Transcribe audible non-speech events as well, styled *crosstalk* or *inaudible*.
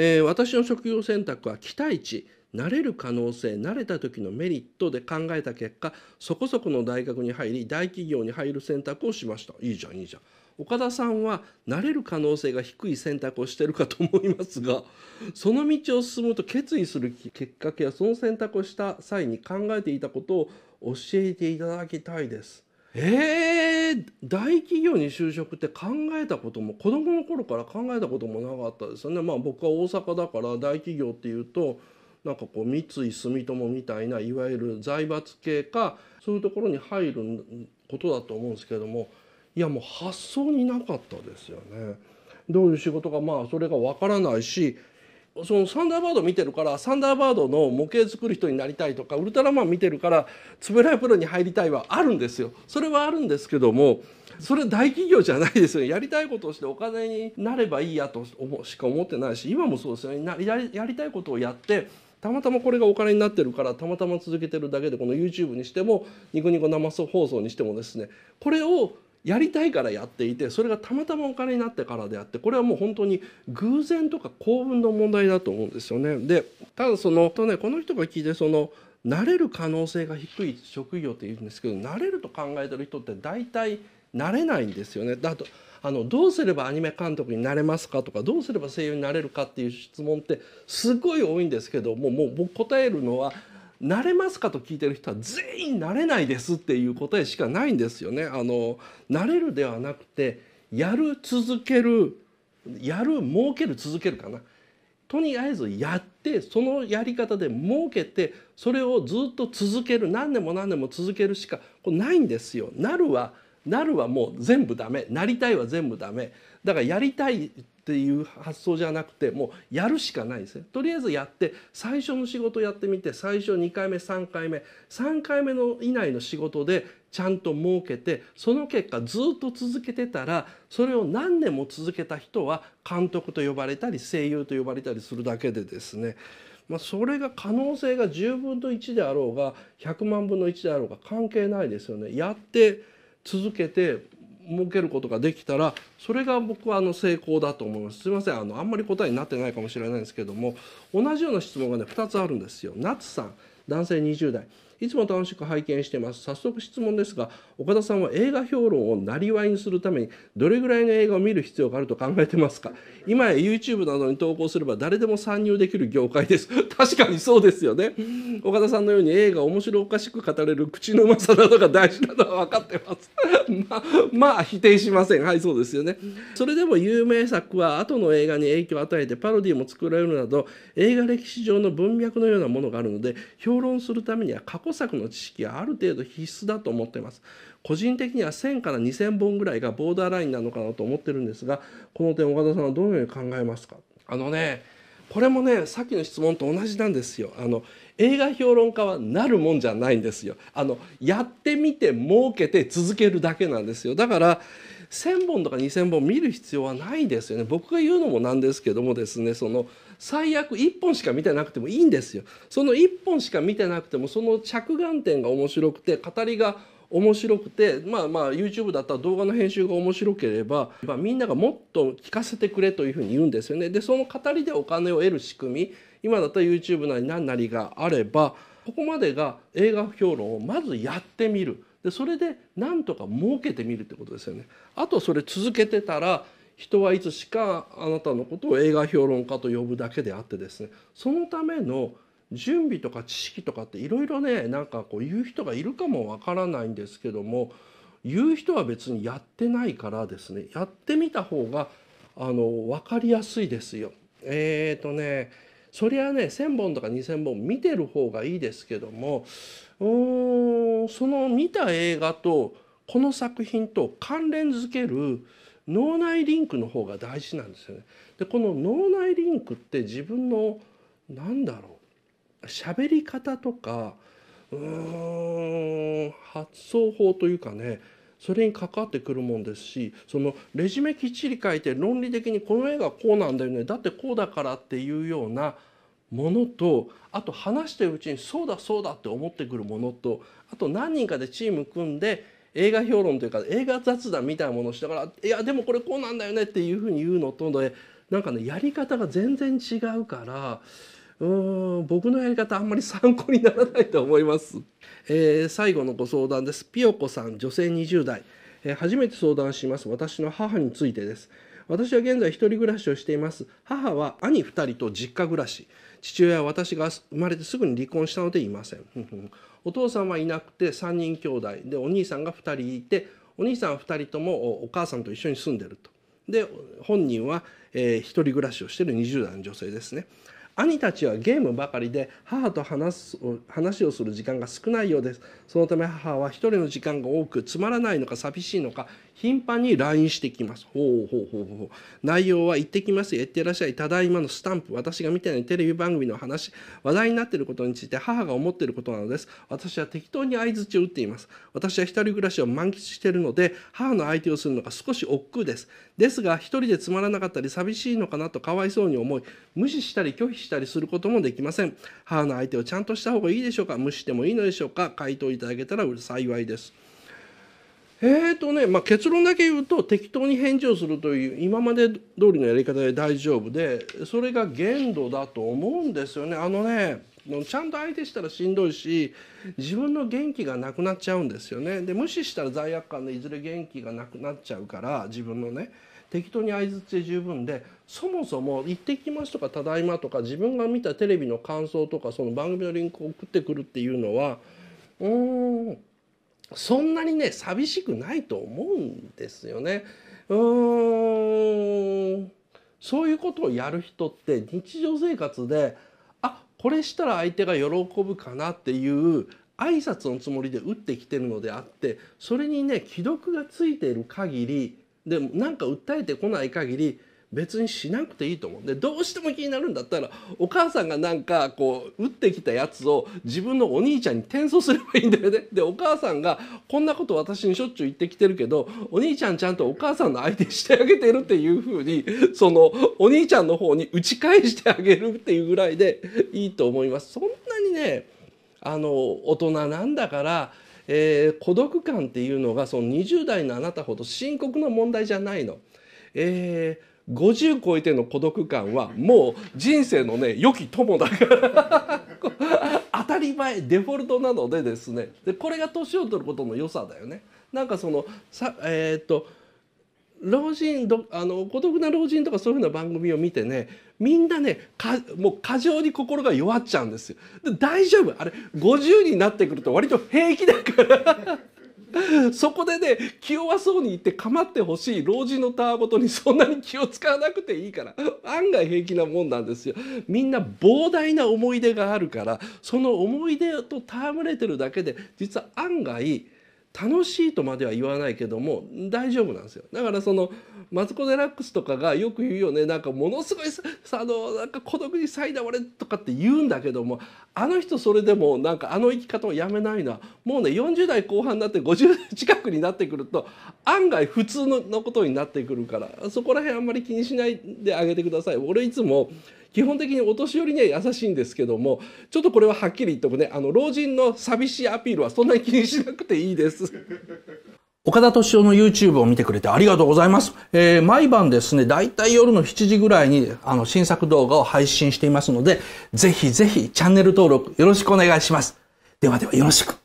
えー、私の職業選択は期待値慣れる可能性慣れた時のメリットで考えた結果そこそこの大学に入り大企業に入る選択をしましたいいじゃんいいじゃん岡田さんは慣れる可能性が低い選択をしてるかと思いますが *laughs* その道を進むと決意するきっかけやその選択をした際に考えていたことを教えていただきたいですえーで大企業に就職って考えたことも子供の頃から考えたこともなかったですよね。まあ、僕は大阪だから大企業っていうとなんかこう三井住友みたいないわゆる財閥系かそういうところに入ることだと思うんですけどもいやもう発想になかったですよね。どういう仕事かまあそれがわからないしそのサンダーバード見てるからサンダーバードの模型作る人になりたいとかウルトラマン見てるからつぶらいプロに入りたいはあるんですよそれはあるんですけどもそれ大企業じゃないですよやりたいことをしてお金になればいいやとしか思ってないし今もそうですよねやりやりたいことをやってたまたまこれがお金になってるからたまたま続けてるだけでこの YouTube にしてもニコニコ生放送にしてもですねこれをやりたいからやっていてそれがたまたまお金になってからであってこれはもう本当に偶然とか幸運の問題だと思うんですよね。でただそのとねこの人が聞いてそのなれる可能性が低い職業って言うんですけど慣れると考えてる人って大体なれないんですよね。だとあのどうすればアニメ監督になれますかとかどうすれば声優になれるかっていう質問ってすごい多いんですけどもうもう僕答えるのはなれますかと聞いてる人は全員なれないですっていう答えしかないんですよね。あの慣れるではなくてやる続けるやる儲ける続けるかな。とりあえずやってそのやり方で儲けてそれをずっと続ける何年も何年も続けるしかこないんですよ。なるはなるはもう全部ダメなりたいは全部ダメだからやりたいっていう発想じゃなくてもうやるしかないですねとりあえずやって最初の仕事やってみて最初2回目3回目3回目の以内の仕事でちゃんと設けてその結果ずっと続けてたらそれを何年も続けた人は監督と呼ばれたり声優と呼ばれたりするだけでですねまあ、それが可能性が10分の1であろうが100万分の1であろうが関係ないですよね。やって続けて設けることができたらそれが僕はあの成功だと思いますすいませんあのあんまり答えになってないかもしれないんですけども同じような質問がね2つあるんですよ。夏さん男性20代いつも楽しく拝見しています。早速質問ですが、岡田さんは映画評論をなりわいにするために、どれぐらいの映画を見る必要があると考えてますか今や YouTube などに投稿すれば誰でも参入できる業界です。*laughs* 確かにそうですよね。岡田さんのように映画を面白おかしく語れる口のうまさなどが大事なのは分かってます。*laughs* まあ、まあ、否定しません。はい、そうですよね。それでも有名作は後の映画に影響を与えてパロディも作られるなど、映画歴史上の文脈のようなものがあるので、評論するためには過去補作の知識はある程度必須だと思っています。個人的には1000から2000本ぐらいがボーダーラインなのかなと思ってるんですが、この点岡田さんはどのように考えますかあのね、これもねさっきの質問と同じなんですよあの映画評論家はなるもんじゃないんですよあのやってみて儲けて続けるだけなんですよだから1,000本とか2,000本見る必要はないですよね僕が言うのもなんですけどもですねその最悪1本しか見てなくてもいいんですよ。その1本しか見てなくてもその着眼点が面白くて語りが面白くてまあまあ YouTube だったら動画の編集が面白ければ、まあ、みんながもっと聞かせてくれというふうに言うんですよね。でその語りでお金を得る仕組み今だったら YouTube なり何なりがあればここまでが映画評論をまずやってみる。でそれでなんとか儲けてみるってことですよね。あとそれ続けてたら人はいつしかあなたのことを映画評論家と呼ぶだけであってですねそのための準備とか知識とかっていろいろねなんかこう言う人がいるかもわからないんですけども言う人は別にやってないからですねやってみた方があの分かりやすいですよ。えー、とねそりゃね1,000本とか2,000本見てる方がいいですけどもうんその見た映画とこの作品と関連づける脳内リンクの方が大事なんですよね。でこの脳内リンクって自分のなんだろう喋り方とかうーん発想法というかねそれに関わってくるもんですしそのレジュメきっちり書いて論理的にこの絵がこうなんだよねだってこうだからっていうようなものとあと話してるうちにそうだそうだって思ってくるものとあと何人かでチーム組んで映画評論というか映画雑談みたいなものをしながら「いやでもこれこうなんだよね」っていうふうに言うのとでなんかねやり方が全然違うからうん僕のやり方あんまり参考にならないと思います。えー、最後のご相談です。ピヨコさん女性20代、えー、初めて相談します私の母についてです。私は現在一人暮らしをしています母は兄二人と実家暮らし父親は私が生まれてすぐに離婚したのでいません *laughs* お父さんはいなくて3人兄弟でお兄さんが2人いてお兄さんは2人ともお母さんと一緒に住んでるとで本人は、えー、一人暮らしをしている20代の女性ですね兄たちはゲームばかりで母と話す話をする時間が少ないようですそのため母は一人の時間が多くつまらないのか寂しいのか頻繁に LINE してきます。ほうほうほうほう。内容は行ってきます。行ってらっしゃい。ただいまのスタンプ。私が見てないテレビ番組の話。話題になっていることについて母が思っていることなのです。私は適当に相槌を打っています。私は一人暮らしを満喫しているので、母の相手をするのが少し億劫です。ですが、一人でつまらなかったり寂しいのかなとかわいそうに思い、無視したり拒否したりすることもできません。母の相手をちゃんとした方がいいでしょうか無視してもいいのでしょうか回答いただけたら幸いです。えーとねまあ、結論だけ言うと適当に返事をするという今まで通りのやり方で大丈夫でそれが限度だと思うんですよね。あのねちゃんと相手したらしんどいし自分の元気がなくなっちゃうんですよねで無視したら罪悪感でいずれ元気がなくなっちゃうから自分のね適当に相づちで十分でそもそも「行ってきます」とか「ただいま」とか自分が見たテレビの感想とかその番組のリンクを送ってくるっていうのはうんそんなにね寂しくないと思うんですよね。うーんそういうことをやる人って日常生活であこれしたら相手が喜ぶかなっていう挨拶のつもりで打ってきてるのであってそれにね既読がついている限りでなんか訴えてこない限り別にしなくていいと思うでどうしても気になるんだったらお母さんがなんかこう打ってきたやつを自分のお兄ちゃんに転送すればいいんだよねでお母さんがこんなこと私にしょっちゅう言ってきてるけどお兄ちゃんちゃんとお母さんの相手してあげてるっていうふうにそのお兄ちゃんの方に打ち返してあげるっていうぐらいでいいと思います。そんなにねあの大人なんだからえー、孤独感っていうのがその20代のあなたほど深刻な問題じゃないの。えー50超えての孤独感はもう人生のね良き友だから *laughs* 当たり前デフォルトなのでですねでこれが年を取ることの良さだよね。なんかそのさえー、っと老人どあの孤独な老人とかそういうふうな番組を見てねみんなねもう過剰に心が弱っちゃうんですよ。で大丈夫あれ50になってくると割と平気だからそこでね気弱そうに言って構ってほしい老人のたわごとにそんなに気を使わなくていいから案外平気なもんなんですよ。みんな膨大な思い出があるからその思い出と戯れてるだけで実は案外楽しいとまでは言わないけども大丈夫なんですよだからその「マツコ・デラックス」とかがよく言うよねなんかものすごいあのなんか孤独に苛まれとかって言うんだけどもあの人それでもなんかあの生き方をやめないのはもうね40代後半になって50代近くになってくると案外普通のことになってくるからそこら辺あんまり気にしないであげてください。俺いつも、基本的にお年寄りには優しいんですけどもちょっとこれははっきり言ってもねあの老人の寂しいアピールはそんなに気にしなくていいです。岡田敏夫の YouTube を見てくれてありがとうございます。えー、毎晩ですね、だいたい夜の7時ぐらいに、あの、新作動画を配信していますので、ぜひぜひチャンネル登録よろしくお願いします。ではではよろしく。